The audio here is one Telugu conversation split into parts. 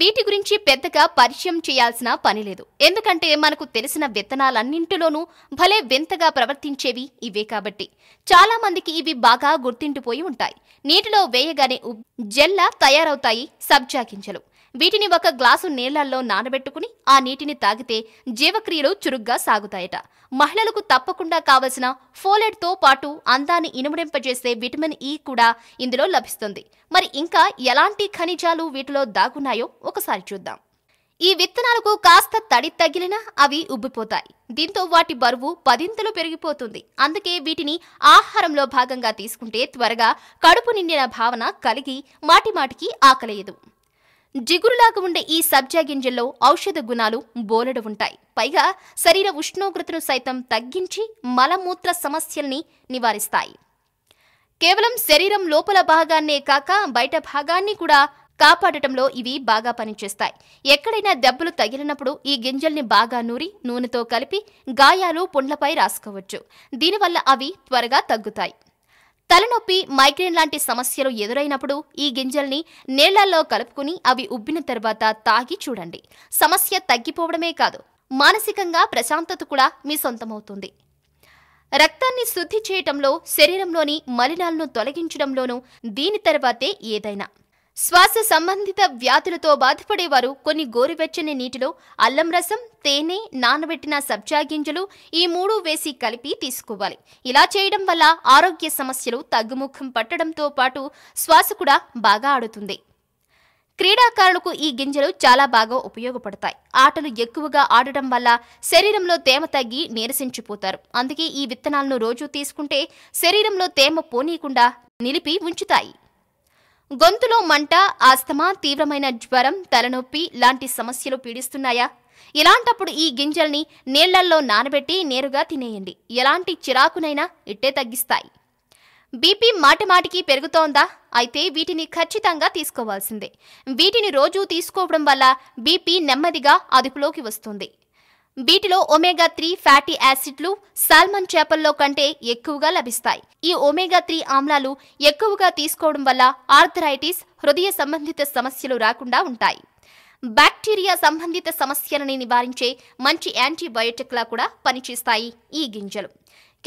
వీటి గురించి పెద్దగా పరిచయం చేయాల్సిన పనిలేదు ఎందుకంటే మనకు తెలిసిన విత్తనాలన్నింటిలోనూ భలే వింతగా ప్రవర్తించేవి ఇవే కాబట్టి చాలా మందికి ఇవి బాగా గుర్తింటిపోయి ఉంటాయి నీటిలో వేయగానే జెల్లా తయారవుతాయి సబ్జా గింజలు వీటిని ఒక గ్లాసు నీళ్లల్లో నానబెట్టుకుని ఆ నీటిని తాగితే జీవక్రియలు చురుగ్గా సాగుతాయట మహిళలకు తప్పకుండా కావలసిన ఫోలెట్తో పాటు అందాన్ని ఇనుమడింపజేసే విటమిన్ ఈ e కూడా ఇందులో లభిస్తుంది మరి ఇంకా ఎలాంటి ఖనిజాలు వీటిలో దాగున్నాయో ఒకసారి చూద్దాం ఈ విత్తనాలకు కాస్త తడి తగిలినా అవి ఉబ్బిపోతాయి దీంతో వాటి బరువు పదింతలు పెరిగిపోతుంది అందుకే వీటిని ఆహారంలో భాగంగా తీసుకుంటే త్వరగా కడుపు నిండిన భావన కలిగి మాటిమాటికి ఆకలేదు జిగురులాగా ఉండే ఈ సబ్జా గింజల్లో ఔషధ గుణాలు బోలెడు ఉంటాయి పైగా శరీర ఉష్ణోగ్రతను సైతం తగ్గించి మలమూత్ర సమస్యల్ని నివారిస్తాయి కేవలం శరీరం లోపల భాగాన్నే కాక బయట భాగాన్ని కూడా కాపాడటంలో ఇవి బాగా పనిచేస్తాయి ఎక్కడైనా దెబ్బలు తగిలినప్పుడు ఈ గింజల్ని బాగా నూరి నూనెతో కలిపి గాయాలు పుండ్లపై రాసుకోవచ్చు దీనివల్ల అవి త్వరగా తగ్గుతాయి తలనొప్పి మైగ్రేన్ లాంటి సమస్యలు ఎదురైనప్పుడు ఈ గింజల్ని నీళ్లలో కలుపుకుని అవి ఉబ్బిన తర్వాత తాగి చూడండి సమస్య తగ్గిపోవడమే కాదు మానసికంగా ప్రశాంతత కూడా మీ సొంతమవుతుంది రక్తాన్ని శుద్ధి చేయటంలో శరీరంలోని మలినాలను తొలగించడంలోనూ దీని తర్వాతే ఏదైనా శ్వాస సంబంధిత వ్యాధులతో బాధపడేవారు కొన్ని గోరువెచ్చని నీటిలో అల్లం రసం తేనె నానబెట్టిన సబ్జా గింజలు ఈ మూడు వేసి కలిపి తీసుకోవాలి ఇలా చేయడం వల్ల ఆరోగ్య సమస్యలు తగ్గుముఖం పట్టడంతో పాటు శ్వాస కూడా బాగా ఆడుతుంది క్రీడాకారులకు ఈ గింజలు చాలా బాగా ఉపయోగపడతాయి ఆటలు ఎక్కువగా ఆడటం వల్ల శరీరంలో తేమ తగ్గి నీరసించిపోతారు అందుకే ఈ విత్తనాలను రోజు తీసుకుంటే శరీరంలో తేమ పోనీయకుండా నిలిపి ఉంచుతాయి గొంతులో మంట ఆస్తమా తీవ్రమైన జ్వరం తలనొప్పి లాంటి సమస్యలు పీడిస్తున్నాయా ఇలాంటప్పుడు ఈ గింజల్ని నీళ్లల్లో నానబెట్టి నేరుగా తినేయండి ఎలాంటి చిరాకునైనా ఇట్టే తగ్గిస్తాయి బీపీ మాటిమాటికి పెరుగుతోందా అయితే వీటిని ఖచ్చితంగా తీసుకోవాల్సిందే వీటిని రోజూ తీసుకోవడం వల్ల బీపీ నెమ్మదిగా అదుపులోకి వస్తుంది వీటిలో ఒమేగా త్రీ ఫ్యాటీ యాసిడ్లు సాల్మన్ చేపల్లో కంటే ఎక్కువగా లభిస్తాయి ఈ ఒమేగా త్రీ ఆమ్లాలు ఎక్కువగా తీసుకోవడం వల్ల ఆర్థరైటిస్ హృదయ సంబంధిత సమస్యలు రాకుండా ఉంటాయి బ్యాక్టీరియా సంబంధిత సమస్యలని నివారించే మంచి యాంటీబయోటిక్లా కూడా పనిచేస్తాయి ఈ గింజలు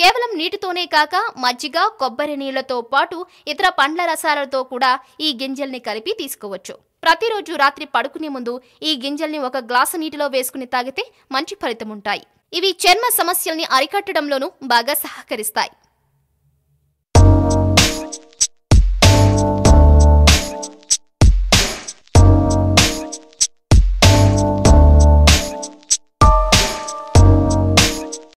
కేవలం నీటితోనే కాక మజ్జిగ కొబ్బరి నీళ్లతో పాటు ఇతర పండ్ల రసాలతో కూడా ఈ గింజల్ని కలిపి తీసుకోవచ్చు ప్రతిరోజు రాత్రి పడుకునే ముందు ఈ గింజల్ని ఒక గ్లాసు నీటిలో వేసుకుని తాగితే మంచి ఫలితం ఉంటాయి ఇవి చర్మ సమస్యల్ని అరికట్టడంలోనూ బాగా సహకరిస్తాయి